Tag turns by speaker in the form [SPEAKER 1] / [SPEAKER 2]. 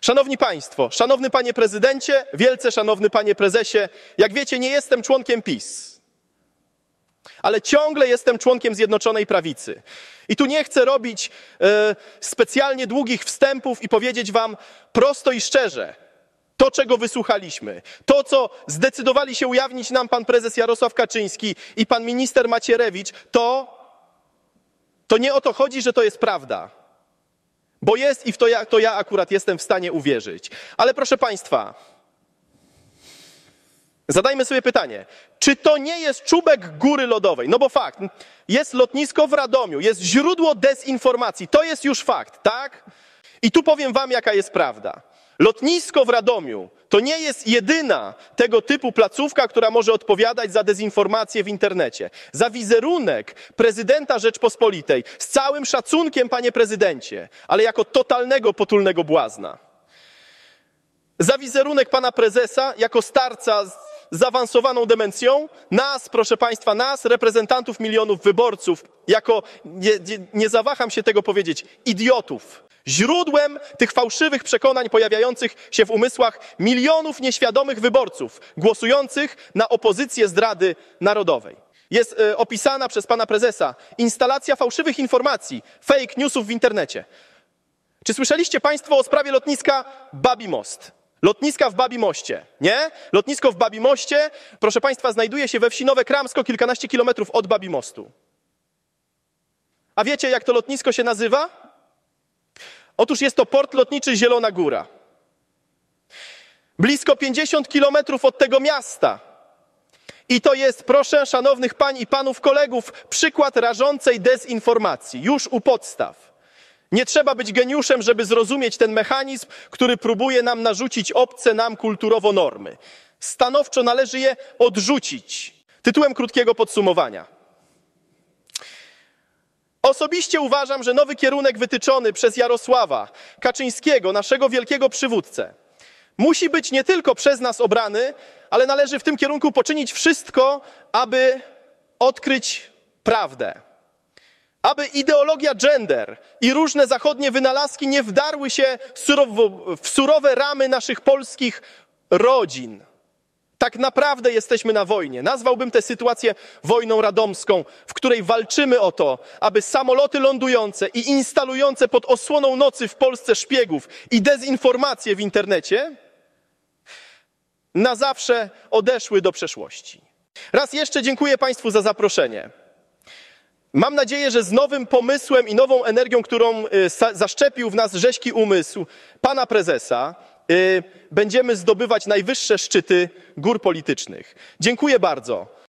[SPEAKER 1] Szanowni Państwo, szanowny Panie Prezydencie, wielce szanowny Panie Prezesie, jak wiecie, nie jestem członkiem PiS, ale ciągle jestem członkiem Zjednoczonej Prawicy. I tu nie chcę robić y, specjalnie długich wstępów i powiedzieć Wam prosto i szczerze, to, czego wysłuchaliśmy, to, co zdecydowali się ujawnić nam pan prezes Jarosław Kaczyński i pan minister Macierewicz, to, to nie o to chodzi, że to jest prawda. Bo jest i w to ja, to ja akurat jestem w stanie uwierzyć. Ale proszę Państwa, zadajmy sobie pytanie, czy to nie jest czubek góry lodowej? No bo fakt, jest lotnisko w Radomiu, jest źródło dezinformacji, to jest już fakt, tak? I tu powiem Wam, jaka jest prawda. Lotnisko w Radomiu to nie jest jedyna tego typu placówka, która może odpowiadać za dezinformację w internecie, za wizerunek prezydenta Rzeczpospolitej. Z całym szacunkiem, panie prezydencie, ale jako totalnego potulnego błazna. Za wizerunek pana prezesa jako starca z zaawansowaną demencją, nas, proszę państwa, nas, reprezentantów milionów wyborców, jako, nie, nie, nie zawaham się tego powiedzieć, idiotów Źródłem tych fałszywych przekonań pojawiających się w umysłach milionów nieświadomych wyborców głosujących na opozycję zdrady narodowej. Jest e, opisana przez pana prezesa instalacja fałszywych informacji, fake newsów w internecie. Czy słyszeliście państwo o sprawie lotniska Babimost? Lotniska w Babimoście, nie? Lotnisko w Babimoście, proszę państwa, znajduje się we wsi Nowe Kramsko, kilkanaście kilometrów od Babimostu. A wiecie, jak to lotnisko się nazywa? Otóż jest to port lotniczy Zielona Góra. Blisko 50 kilometrów od tego miasta. I to jest, proszę szanownych pań i panów kolegów, przykład rażącej dezinformacji, już u podstaw. Nie trzeba być geniuszem, żeby zrozumieć ten mechanizm, który próbuje nam narzucić obce nam kulturowo normy. Stanowczo należy je odrzucić. Tytułem krótkiego podsumowania. Osobiście uważam, że nowy kierunek wytyczony przez Jarosława Kaczyńskiego, naszego wielkiego przywódcę, musi być nie tylko przez nas obrany, ale należy w tym kierunku poczynić wszystko, aby odkryć prawdę. Aby ideologia gender i różne zachodnie wynalazki nie wdarły się w surowe ramy naszych polskich rodzin tak naprawdę jesteśmy na wojnie. Nazwałbym tę sytuację wojną radomską, w której walczymy o to, aby samoloty lądujące i instalujące pod osłoną nocy w Polsce szpiegów i dezinformacje w internecie na zawsze odeszły do przeszłości. Raz jeszcze dziękuję Państwu za zaproszenie. Mam nadzieję, że z nowym pomysłem i nową energią, którą y, zaszczepił w nas rzeźki umysł pana prezesa, Y, będziemy zdobywać najwyższe szczyty gór politycznych. Dziękuję bardzo.